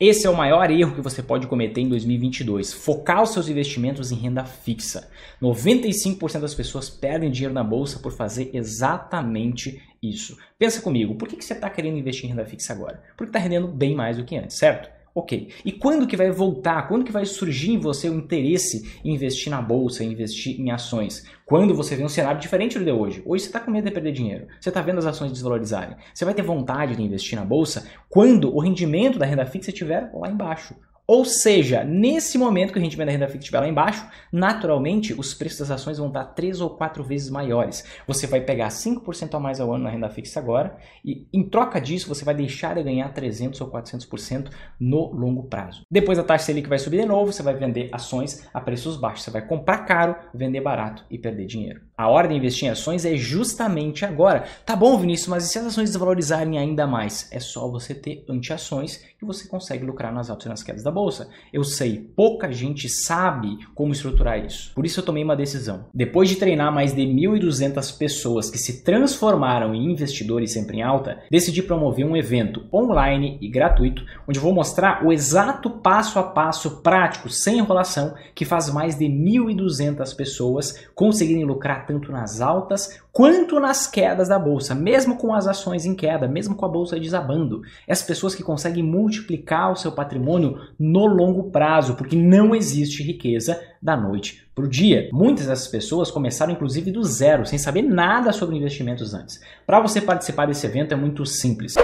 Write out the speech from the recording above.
Esse é o maior erro que você pode cometer em 2022, focar os seus investimentos em renda fixa. 95% das pessoas perdem dinheiro na bolsa por fazer exatamente isso. Pensa comigo, por que você está querendo investir em renda fixa agora? Porque está rendendo bem mais do que antes, certo? Ok. E quando que vai voltar? Quando que vai surgir em você o interesse em investir na bolsa, em investir em ações? Quando você vê um cenário diferente do de hoje. Hoje você está com medo de perder dinheiro. Você está vendo as ações desvalorizarem. Você vai ter vontade de investir na bolsa quando o rendimento da renda fixa estiver lá embaixo. Ou seja, nesse momento que o rendimento da renda fixa estiver lá embaixo, naturalmente os preços das ações vão estar três ou quatro vezes maiores. Você vai pegar 5% a mais ao ano na renda fixa agora e em troca disso você vai deixar de ganhar 300 ou 400% no longo prazo. Depois a taxa Selic vai subir de novo, você vai vender ações a preços baixos. Você vai comprar caro, vender barato e perder dinheiro. A hora de investir em ações é justamente agora. Tá bom, Vinícius, mas e se as ações desvalorizarem ainda mais? É só você ter ações que você consegue lucrar nas altas e nas quedas da bolsa? Eu sei, pouca gente sabe como estruturar isso. Por isso eu tomei uma decisão. Depois de treinar mais de 1.200 pessoas que se transformaram em investidores sempre em alta, decidi promover um evento online e gratuito onde vou mostrar o exato passo a passo prático, sem enrolação, que faz mais de 1.200 pessoas conseguirem lucrar tanto nas altas quanto nas quedas da bolsa, mesmo com as ações em queda, mesmo com a bolsa desabando. Essas pessoas que conseguem multiplicar o seu patrimônio no longo prazo, porque não existe riqueza da noite para o dia. Muitas dessas pessoas começaram inclusive do zero, sem saber nada sobre investimentos antes. Para você participar desse evento é muito simples.